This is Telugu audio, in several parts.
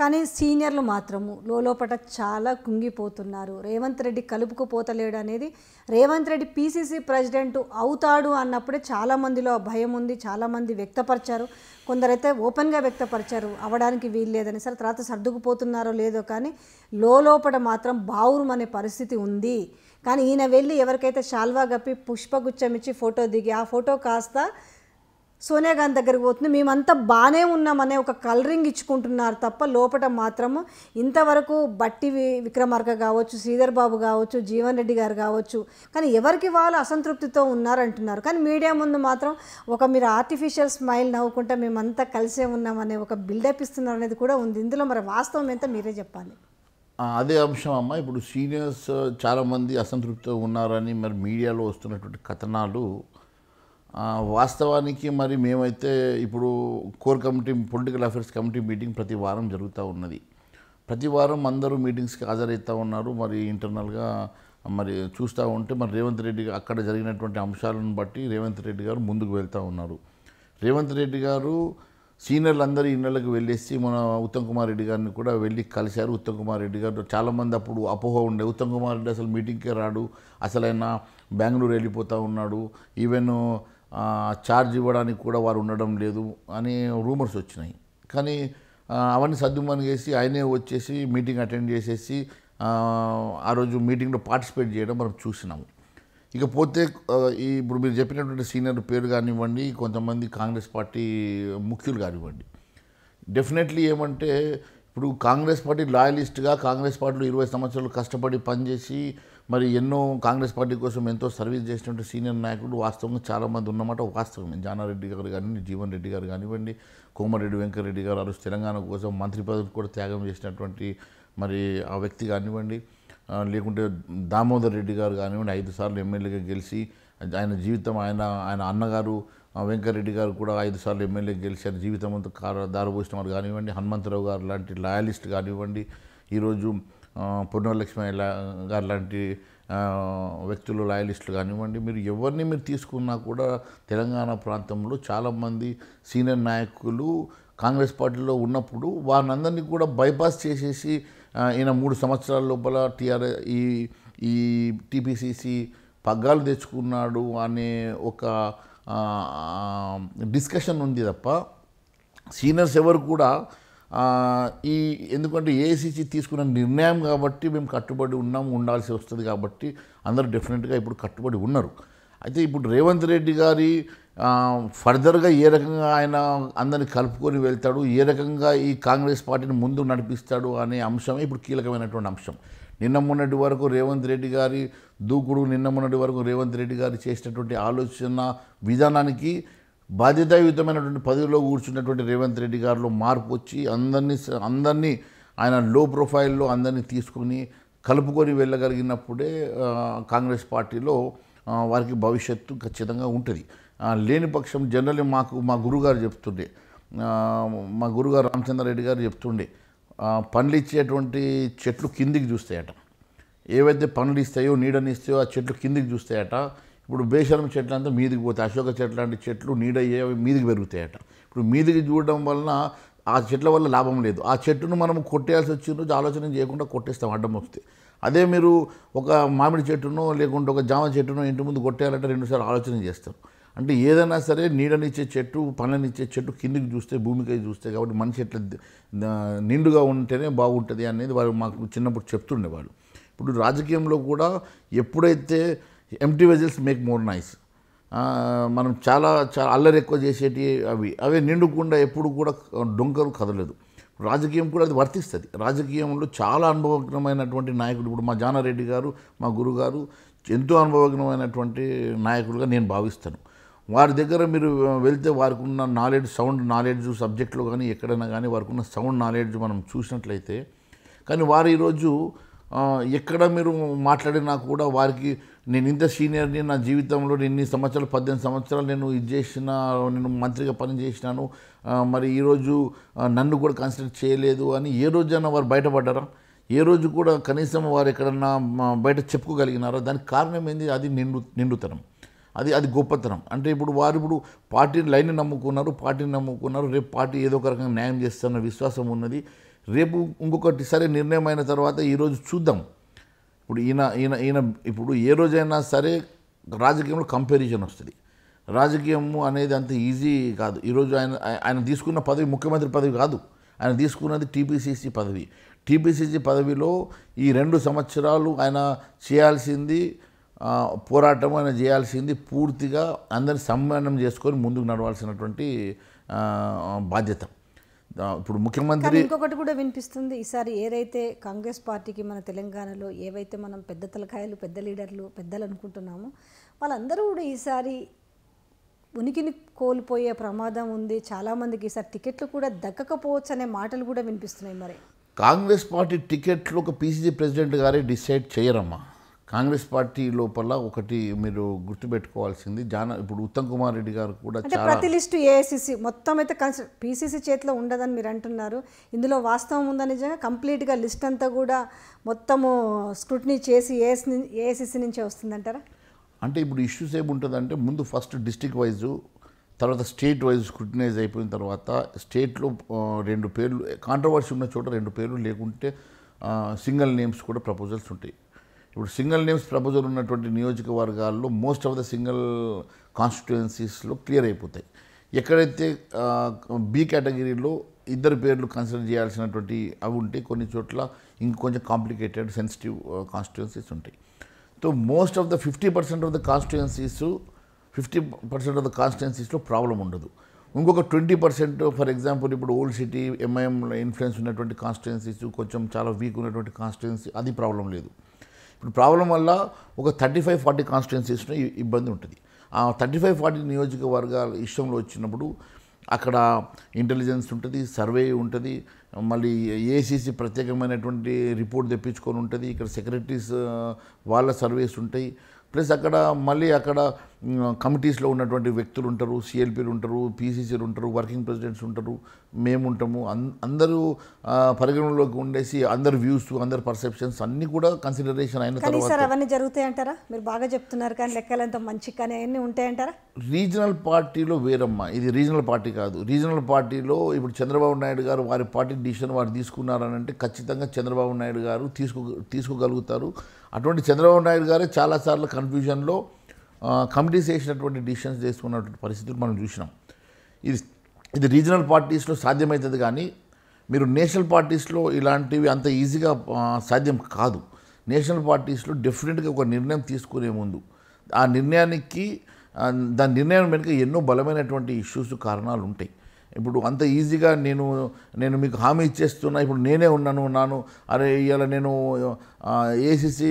కానీ సీనియర్లు మాత్రము లోపట చాలా కుంగిపోతున్నారు రేవంత్ రెడ్డి కలుపుకుపోతలేడు అనేది రేవంత్ రెడ్డి పీసీసీ ప్రెసిడెంట్ అవుతాడు అన్నప్పుడే చాలామందిలో భయం ఉంది చాలామంది వ్యక్తపరిచారు కొందరైతే ఓపెన్గా వ్యక్తపరిచారు అవడానికి వీలు లేదని సరే తర్వాత సర్దుకుపోతున్నారో లేదో కానీ లోపల మాత్రం బావురం అనే పరిస్థితి ఉంది కానీ ఈయన వెళ్ళి ఎవరికైతే షాల్వా గప్పి పుష్పగుచ్చమిచ్చి ఫోటో దిగి ఆ ఫోటో కాస్త సోనియా గాంధీ దగ్గరికి పోతుంది మేమంతా బాగానే ఉన్నామనే ఒక కలరింగ్ ఇచ్చుకుంటున్నారు తప్ప లోపల మాత్రము ఇంతవరకు బట్టి విక్రమార్క కావచ్చు శ్రీధర్ బాబు కావచ్చు జీవన్ రెడ్డి గారు కావచ్చు కానీ ఎవరికి వాళ్ళు అసంతృప్తితో ఉన్నారంటున్నారు కానీ మీడియా ముందు మాత్రం ఒక మీరు ఆర్టిఫిషియల్ స్మైల్ నవ్వుకుంటే మేమంతా కలిసే ఉన్నామనే ఒక బిల్డప్ ఇస్తున్నారు అనేది కూడా ఉంది ఇందులో మరి వాస్తవం ఎంత మీరే చెప్పాలి అదే అంశం అమ్మ ఇప్పుడు సీనియర్స్ చాలామంది అసంతృప్తితో ఉన్నారని మరి మీడియాలో వస్తున్నటువంటి కథనాలు వాస్తవానికి మరి మేమైతే ఇప్పుడు core committee political affairs committee meeting ప్రతి వారం జరుగుతూ ఉన్నది ప్రతి వారం అందరూ మీటింగ్స్కి హాజరవుతూ ఉన్నారు మరి ఇంటర్నల్గా మరి చూస్తూ ఉంటే మరి రేవంత్ రెడ్డి అక్కడ జరిగినటువంటి అంశాలను బట్టి రేవంత్ రెడ్డి గారు ముందుకు వెళ్తూ ఉన్నారు రేవంత్ రెడ్డి గారు సీనియర్లు అందరూ ఇళ్ళకి వెళ్ళేసి మన ఉత్తమ్ కుమార్ రెడ్డి గారిని కూడా వెళ్ళి కలిశారు ఉత్తమ్ కుమార్ రెడ్డి గారు చాలామంది అప్పుడు అపోహ ఉండే ఉత్తమ్ కుమార్ రెడ్డి అసలు మీటింగ్కే రాడు అసలు ఆయన బెంగళూరు వెళ్ళిపోతూ ఉన్నాడు ఈవెన్ ఛార్జ్ ఇవ్వడానికి కూడా వారు ఉండడం లేదు అని రూమర్స్ వచ్చినాయి కానీ అవన్నీ సర్దుమని చేసి ఆయనే వచ్చేసి మీటింగ్ అటెండ్ చేసేసి ఆ రోజు మీటింగ్లో పార్టిసిపేట్ చేయడం మనం చూసినాము ఇకపోతే ఈ ఇప్పుడు మీరు చెప్పినటువంటి సీనియర్ పేరు కానివ్వండి కొంతమంది కాంగ్రెస్ పార్టీ ముఖ్యులు కానివ్వండి డెఫినెట్లీ ఏమంటే ఇప్పుడు కాంగ్రెస్ పార్టీ లాయలిస్ట్గా కాంగ్రెస్ పార్టీలో ఇరవై సంవత్సరాలు కష్టపడి పనిచేసి మరి ఎన్నో కాంగ్రెస్ పార్టీ కోసం ఎంతో సర్వీస్ చేసినటువంటి సీనియర్ నాయకుడు వాస్తవంగా చాలామంది ఉన్నమాట వాస్తవం జానారెడ్డి గారు కానివ్వండి జీవన్ రెడ్డి గారు కానివ్వండి కోమరెడ్డి వెంకరెడ్డి గారు ఆ తెలంగాణ కోసం మంత్రి పదవులు కూడా త్యాగం చేసినటువంటి మరి ఆ వ్యక్తి కానివ్వండి లేకుంటే దామోదర్ రెడ్డి గారు కానివ్వండి ఐదు సార్లు ఎమ్మెల్యేగా గెలిచి ఆయన జీవితం ఆయన ఆయన అన్నగారు వెంకరెడ్డి గారు కూడా ఐదు సార్లు ఎమ్మెల్యే ఆయన జీవితం అంతా కార దారపోసిన వారు కానివ్వండి హనుమంతరావు గారు లాంటి లాయలిస్ట్ కానివ్వండి ఈరోజు పూర్ణలక్ష్మి గారు లాంటి వ్యక్తులు లాయలిస్టులు కానివ్వండి మీరు ఎవరిని మీరు తీసుకున్నా కూడా తెలంగాణ ప్రాంతంలో చాలామంది సీనియర్ నాయకులు కాంగ్రెస్ పార్టీలో ఉన్నప్పుడు వారిని కూడా బైపాస్ చేసేసి ఈయన మూడు సంవత్సరాల లోపల టీఆర్ ఈ ఈ టీపీసీసీ పగ్గాలు తెచ్చుకున్నాడు అనే ఒక డిస్కషన్ ఉంది తప్ప సీనియర్స్ ఎవరు కూడా ఈ ఎందుకంటే ఏసీసీ తీసుకున్న నిర్ణయం కాబట్టి మేము కట్టుబడి ఉన్నాము ఉండాల్సి వస్తుంది కాబట్టి అందరూ డెఫినెట్గా ఇప్పుడు కట్టుబడి ఉన్నారు అయితే ఇప్పుడు రేవంత్ రెడ్డి గారి ఫర్దర్గా ఏ రకంగా ఆయన అందరిని కలుపుకొని వెళ్తాడు ఏ రకంగా ఈ కాంగ్రెస్ పార్టీని ముందు నడిపిస్తాడు అనే అంశమే ఇప్పుడు కీలకమైనటువంటి అంశం నిన్న మొన్నటి వరకు రేవంత్ రెడ్డి గారి దూకుడు నిన్న మొన్నటి వరకు రేవంత్ రెడ్డి గారు చేసినటువంటి ఆలోచన విధానానికి బాధ్యతాయుతమైనటువంటి పదవిలో కూర్చున్నటువంటి రేవంత్ రెడ్డి గారిలో మార్పు వచ్చి అందరినీ అందరినీ ఆయన లో ప్రొఫైల్లో అందరినీ తీసుకొని కలుపుకొని వెళ్ళగలిగినప్పుడే కాంగ్రెస్ పార్టీలో వారికి భవిష్యత్తు ఖచ్చితంగా ఉంటుంది లేని పక్షం జనరల్లీ మాకు మా గురుగారు చెప్తుండే మా గురుగారు రెడ్డి గారు చెప్తుండే పండ్లు ఇచ్చేటువంటి చెట్లు కిందికి చూస్తాయట ఏవైతే పండ్లు ఇస్తాయో నీడని ఇస్తాయో ఆ చెట్లు కిందికి చూస్తాయట ఇప్పుడు బేషరం చెట్లు అంతా మీదికి పోతాయి అశోక చెట్లు లాంటి చెట్లు నీడ మీదికి పెరుగుతాయట ఇప్పుడు మీదికి చూడడం వలన ఆ చెట్ల వల్ల లాభం లేదు ఆ చెట్టును మనం కొట్టేయాల్సి వచ్చిన రోజు ఆలోచన చేయకుండా కొట్టేస్తాం అడ్డం వస్తే అదే మీరు ఒక మామిడి చెట్టును లేకుంటే ఒక జామ చెట్టును ఇంటి ముందు కొట్టేయాలంటే రెండుసార్లు ఆలోచన చేస్తారు అంటే ఏదైనా సరే నీడనిచ్చే చెట్టు పళ్ళనిచ్చే చెట్టు కిందికి చూస్తే భూమికి చూస్తే కాబట్టి మనిషి ఎట్లా నిండుగా ఉంటేనే బాగుంటుంది అనేది వాళ్ళు మాకు చిన్నప్పుడు చెప్తుండేవాళ్ళు ఇప్పుడు రాజకీయంలో కూడా ఎప్పుడైతే empty vessels make more noise మనం చాలా చాలా అల్లరి ఎక్కువ చేసేటి అవి అవే నిండుకుండా ఎప్పుడు కూడా డొంకలు కదలదు రాజకీయం కూడా అది వర్తిస్తుంది రాజకీయంలో చాలా అనుభవజ్ఞమైనటువంటి నాయకుడు ఇప్పుడు మా జానారెడ్డి గారు మా గురుగారు ఎంతో అనుభవజ్ఞమైనటువంటి నాయకులుగా నేను భావిస్తాను వారి దగ్గర మీరు వెళ్తే వారికి ఉన్న నాలెడ్జ్ సౌండ్ నాలెడ్జ్ సబ్జెక్ట్లో కానీ ఎక్కడైనా కానీ వారికి ఉన్న సౌండ్ నాలెడ్జ్ మనం చూసినట్లయితే కానీ వారు ఈరోజు ఎక్కడ మీరు మాట్లాడినా కూడా వారికి నేను ఇంత సీనియర్ని నా జీవితంలో ఇన్ని సంవత్సరాలు పద్దెనిమిది సంవత్సరాలు నేను ఇది చేసిన నేను మంత్రిగా పనిచేసినాను మరి ఈరోజు నన్ను కూడా కన్సిడర్ చేయలేదు అని ఏ రోజైనా వారు బయటపడ్డారా ఏ రోజు కూడా కనీసం వారు ఎక్కడన్నా బయట చెప్పుకోగలిగినారా దానికి కారణం ఏంది అది నిండు నిండుతనం అది అది గొప్పతనం అంటే ఇప్పుడు వారు ఇప్పుడు పార్టీ లైన్ నమ్ముకున్నారు పార్టీని నమ్ముకున్నారు రేపు పార్టీ ఏదో ఒక రకంగా న్యాయం చేస్తున్న విశ్వాసం ఉన్నది రేపు ఇంకొకటి సరే నిర్ణయం అయిన తర్వాత ఈరోజు చూద్దాం ఇప్పుడు ఈయన ఈయన ఈయన ఇప్పుడు ఏ రోజైనా సరే రాజకీయంలో కంపారిజన్ వస్తుంది రాజకీయము అనేది అంత ఈజీ కాదు ఈరోజు ఆయన ఆయన తీసుకున్న పదవి ముఖ్యమంత్రి పదవి కాదు ఆయన తీసుకున్నది టీపీసీసీ పదవి టీపీసీసీ పదవిలో ఈ రెండు సంవత్సరాలు ఆయన చేయాల్సింది పోరాటం ఆయన చేయాల్సింది పూర్తిగా అందరిని సమ్మానం చేసుకొని ముందుకు నడవాల్సినటువంటి బాధ్యత ఇప్పుడు ముఖ్యమంత్రి ఇంకొకటి కూడా వినిపిస్తుంది ఈసారి ఏదైతే కాంగ్రెస్ పార్టీకి మన తెలంగాణలో ఏవైతే మనం పెద్ద తలకాయలు పెద్ద లీడర్లు పెద్దలు అనుకుంటున్నామో వాళ్ళందరూ కూడా ఈసారి ఉనికిని కోల్పోయే ప్రమాదం ఉంది చాలామందికి ఈసారి టికెట్లు కూడా దక్కకపోవచ్చు అనే మాటలు కూడా వినిపిస్తున్నాయి మరి కాంగ్రెస్ పార్టీ టికెట్లు ఒక పీసీసీ ప్రెసిడెంట్ గారే డిసైడ్ చేయరమ్మా కాంగ్రెస్ పార్టీ లోపల ఒకటి మీరు గుర్తుపెట్టుకోవాల్సింది జాన ఇప్పుడు ఉత్తమ్ కుమార్ రెడ్డి గారు కూడా ప్రతి లిస్టు ఏఐసిసి మొత్తం అయితే పిసిసి చేతిలో ఉండదని మీరు అంటున్నారు ఇందులో వాస్తవం ఉందని నిజంగా కంప్లీట్గా లిస్ట్ అంతా కూడా మొత్తము స్క్రూటినీ చేసి ఏఎస్ని ఏఐసిసి నుంచే వస్తుందంటారా అంటే ఇప్పుడు ఇష్యూస్ ఏముంటుందంటే ముందు ఫస్ట్ డిస్టిక్ వైజు తర్వాత స్టేట్ వైజ్ స్క్రూటినైజ్ అయిపోయిన తర్వాత స్టేట్లో రెండు పేర్లు కాంట్రవర్సీ ఉన్న చోట రెండు పేర్లు లేకుంటే సింగిల్ నేమ్స్ కూడా ప్రపోజల్స్ ఉంటాయి ఇప్పుడు సింగిల్ నేమ్స్ ప్రపోజల్ ఉన్నటువంటి నియోజకవర్గాల్లో మోస్ట్ ఆఫ్ ద సింగిల్ కాన్స్టిట్యుయెన్సీస్లో క్లియర్ అయిపోతాయి ఎక్కడైతే బి కేటగిరీలో ఇద్దరు పేర్లు కన్సిడర్ చేయాల్సినటువంటి అవి ఉంటే కొన్ని చోట్ల ఇంకొంచెం కాంప్లికేటెడ్ సెన్సిటివ్ కాన్స్టిట్యుయెన్సీస్ ఉంటాయి so most of the fifty percent of the constituencies fifty percent of the కాన్స్టిట్యుయెన్సీస్లో ప్రాబ్లం ఉండదు ఇంకొక ట్వంటీ పర్సెంట్ ఫర్ ఎగ్జాంపుల్ ఇప్పుడు ఓల్డ్ సిటీ ఎంఐఎంలో ఇన్ఫ్లుయెన్స్ ఉన్నటువంటి కాన్స్టిట్యుయెన్సీస్ కొంచెం చాలా వీక్ ఉన్నటువంటి కాన్స్టిట్యుయెన్సీ అది ప్రాబ్లం లేదు ఇప్పుడు ప్రాబ్లం వల్ల ఒక థర్టీ ఫైవ్ ఫార్టీ కాన్స్టిట్యున్సీస్లో ఇబ్బంది ఉంటుంది ఆ థర్టీ ఫైవ్ ఫార్టీ నియోజకవర్గాల విషయంలో వచ్చినప్పుడు అక్కడ ఇంటెలిజెన్స్ ఉంటుంది సర్వే ఉంటుంది మళ్ళీ ఏసీసీ ప్రత్యేకమైనటువంటి రిపోర్ట్ తెప్పించుకొని ఉంటుంది ఇక్కడ సెక్రటరీస్ వాళ్ళ సర్వేస్ ఉంటాయి ప్లస్ అక్కడ మళ్ళీ అక్కడ కమిటీస్లో ఉన్నటువంటి వ్యక్తులు ఉంటారు సిఎల్పీలు ఉంటారు పీసీసీలు ఉంటారు వర్కింగ్ ప్రెసిడెంట్స్ ఉంటారు మేము మేముంటాము అందరూ పరిగణలోకి ఉండేసి అందరు వ్యూస్ అందరు పర్సెప్షన్స్ అన్నీ కూడా కన్సిడరేషన్ అయిన తర్వాత అవన్నీ జరుగుతాయి అంటారా మీరు బాగా చెప్తున్నారు కానీ లెక్కలంత మంచి కానీ అవన్నీ ఉంటాయంటారా రీజనల్ పార్టీలో వేరమ్మా ఇది రీజనల్ పార్టీ కాదు రీజనల్ పార్టీలో ఇప్పుడు చంద్రబాబు నాయుడు గారు వారి పార్టీ డిసిషన్ వారు తీసుకున్నారని అంటే ఖచ్చితంగా చంద్రబాబు నాయుడు గారు తీసుకో తీసుకోగలుగుతారు అటువంటి చంద్రబాబు నాయుడు గారే చాలాసార్లు కన్ఫ్యూజన్లో కమిటీస్ వేసినటువంటి డిసిషన్స్ తీసుకున్నటువంటి పరిస్థితులు మనం చూసినాం ఇది ఇది రీజనల్ పార్టీస్లో సాధ్యమవుతుంది కానీ మీరు నేషనల్ పార్టీస్లో ఇలాంటివి అంత ఈజీగా సాధ్యం కాదు నేషనల్ పార్టీస్లో డెఫినెట్గా ఒక నిర్ణయం తీసుకునే ముందు ఆ నిర్ణయానికి దాని నిర్ణయం వెనుక ఎన్నో బలమైనటువంటి ఇష్యూస్ కారణాలు ఉంటాయి ఇప్పుడు అంత ఈజీగా నేను నేను మీకు హామీ ఇచ్చేస్తున్నా ఇప్పుడు నేనే ఉన్నాను నాను అరే ఇవాళ నేను ఏసీసీ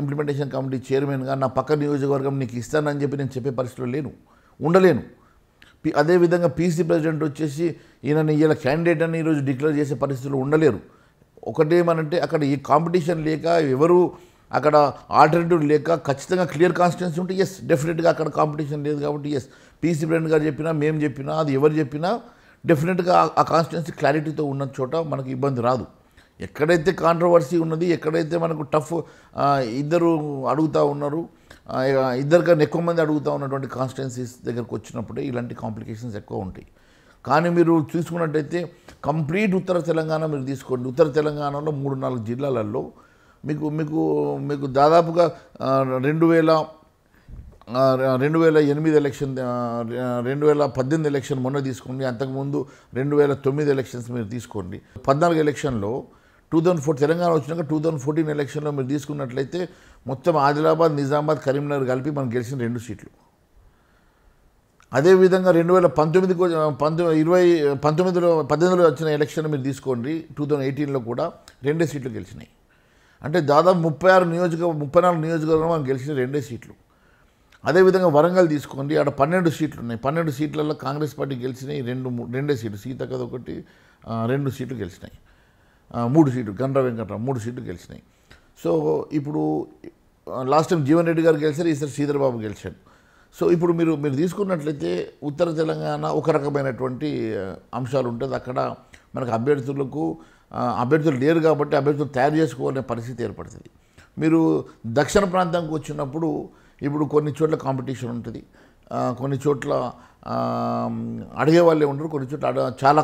ఇంప్లిమెంటేషన్ కమిటీ చైర్మన్గా నా పక్క నియోజకవర్గం నీకు ఇస్తానని చెప్పి నేను చెప్పే పరిస్థితులు లేను ఉండలేను అదేవిధంగా పీసీ ప్రెసిడెంట్ వచ్చేసి ఈయన ఇలా క్యాండిడేట్ అని ఈరోజు డిక్లేర్ చేసే పరిస్థితులు ఉండలేరు ఒకటేమనంటే అక్కడ ఈ కాంపిటీషన్ లేక ఎవరు అక్కడ ఆల్టర్నేటివ్ లేక ఖచ్చితంగా క్లియర్ కాన్స్టిట్యున్సీ ఉంటే ఎస్ డెఫినెట్గా అక్కడ కాంపిటీషన్ లేదు కాబట్టి ఎస్ పీసీ బ్రెండ్ గారు చెప్పినా మేము చెప్పినా అది ఎవరు చెప్పినా డెఫినెట్గా ఆ కాన్స్టిట్యున్సీ క్లారిటీతో ఉన్న చోట మనకు ఇబ్బంది రాదు ఎక్కడైతే కాంట్రవర్సీ ఉన్నది ఎక్కడైతే మనకు టఫ్ ఇద్దరు అడుగుతూ ఉన్నారు ఇద్దరు కన్నా ఎక్కువ మంది అడుగుతూ ఉన్నటువంటి కాన్స్టిట్యున్సీస్ దగ్గరకు వచ్చినప్పుడే ఇలాంటి కాంప్లికేషన్స్ ఎక్కువ ఉంటాయి కానీ మీరు చూసుకున్నట్టయితే కంప్లీట్ ఉత్తర తెలంగాణ మీరు తీసుకోండి ఉత్తర తెలంగాణలో మూడు నాలుగు జిల్లాలలో మీకు మీకు మీకు దాదాపుగా రెండు వేల రెండు వేల ఎనిమిది ఎలక్షన్ రెండు వేల పద్దెనిమిది ఎలక్షన్ మొన్న తీసుకోండి అంతకుముందు రెండు వేల తొమ్మిది ఎలక్షన్స్ మీరు తీసుకోండి పద్నాలుగు ఎలక్షన్లో టూ థౌజండ్ ఫోర్ తెలంగాణ వచ్చినాక టూ థౌజండ్ ఫోర్టీన్ ఎలక్షన్లో మీరు తీసుకున్నట్లయితే మొత్తం ఆదిలాబాద్ నిజామాబాద్ కరీంనగర్ కలిపి మనం గెలిచిన రెండు సీట్లు అదేవిధంగా రెండు వేల పంతొమ్మిది పంతొమ్మిది ఇరవై పంతొమ్మిదిలో పద్దెనిమిదిలో వచ్చిన ఎలక్షన్ మీరు తీసుకోండి టూ థౌజండ్ ఎయిటీన్లో కూడా రెండే సీట్లు గెలిచినాయి అంటే దాదాపు ముప్పై ఆరు నియోజక ముప్పై నాలుగు నియోజకవర్గంలో మనం గెలిచిన రెండే సీట్లు అదేవిధంగా వరంగల్ తీసుకోండి ఆడ పన్నెండు సీట్లు ఉన్నాయి పన్నెండు సీట్లలో కాంగ్రెస్ పార్టీ గెలిచినాయి రెండు రెండే సీట్లు సీత కథ ఒకటి రెండు సీట్లు గెలిచినాయి మూడు సీట్లు గండ్ర వెంకట్రావు మూడు సీట్లు గెలిచినాయి సో ఇప్పుడు లాస్ట్ టైం జీవన్ రెడ్డి గారు గెలిచారు ఈసారి శ్రీధర్బాబు గెలిచాడు సో ఇప్పుడు మీరు మీరు తీసుకున్నట్లయితే ఉత్తర తెలంగాణ ఒక రకమైనటువంటి అంశాలు ఉంటుంది అక్కడ మనకు అభ్యర్థులకు అభ్యర్థులు లేరు కాబట్టి అభ్యర్థులు తయారు చేసుకోవాలనే పరిస్థితి ఏర్పడుతుంది మీరు దక్షిణ ప్రాంతానికి వచ్చినప్పుడు ఇప్పుడు కొన్ని చోట్ల కాంపిటీషన్ ఉంటుంది కొన్ని చోట్ల అడిగే వాళ్ళే ఉండరు కొన్ని చోట్ల చాలా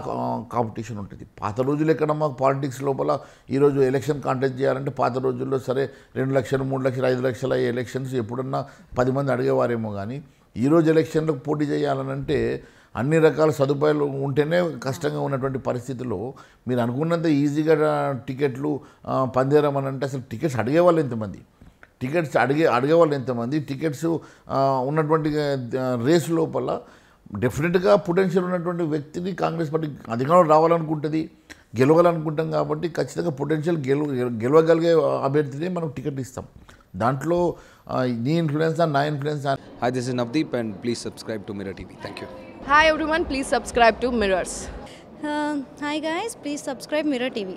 కాంపిటీషన్ ఉంటుంది పాత రోజులు మాకు పాలిటిక్స్ లోపల ఈరోజు ఎలక్షన్ కాంటెక్ట్ చేయాలంటే పాత రోజుల్లో సరే రెండు లక్షలు మూడు లక్షలు ఐదు లక్షల ఎలక్షన్స్ ఎప్పుడన్నా పది మంది అడిగేవారేమో కానీ ఈరోజు ఎలక్షన్లకు పోటీ చేయాలనంటే అన్ని రకాల సదుపాయాలు ఉంటేనే కష్టంగా ఉన్నటువంటి పరిస్థితుల్లో మీరు అనుకున్నంత ఈజీగా టికెట్లు పందేరమనంటే అసలు టికెట్స్ అడిగేవాళ్ళు ఎంతమంది టికెట్స్ అడిగే అడిగేవాళ్ళు ఎంతమంది టికెట్స్ ఉన్నటువంటి రేసు లోపల డెఫినెట్గా పొటెన్షియల్ ఉన్నటువంటి వ్యక్తిని కాంగ్రెస్ పార్టీ అధికారంలో రావాలనుకుంటుంది గెలవాలనుకుంటాం కాబట్టి ఖచ్చితంగా పొటెన్షియల్ గెలు గెలవగలిగే అభ్యర్థిని మనం టికెట్ ఇస్తాం దాంట్లో నీ ఇన్ఫ్లుయెన్స్ నా influence hi this is Navdeep and please subscribe to Mirror TV thank you hi everyone please subscribe to mirrors hi guys please subscribe Mirror TV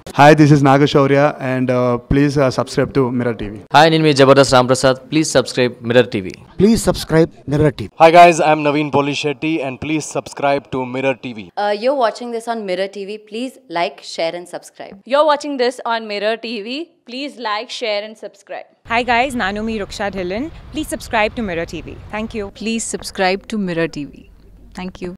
Hi, this is Nagashaurya uh, uh, and please subscribe to Mirror TV. Hi, uh, name is Jabardast Ram Please subscribe Mirror TV. Please subscribe Mirror TV. Hi guys, I'm Naveen Polishetti, and please subscribe to Mirror TV. you're watching this on Mirror TV. Please like, share and subscribe. You're watching this on Mirror TV. Please like, share and subscribe. Hi guys, Nanumi Ruksha Dhillon. Please subscribe to Mirror TV. Thank you. Please subscribe to Mirror TV. Thank you.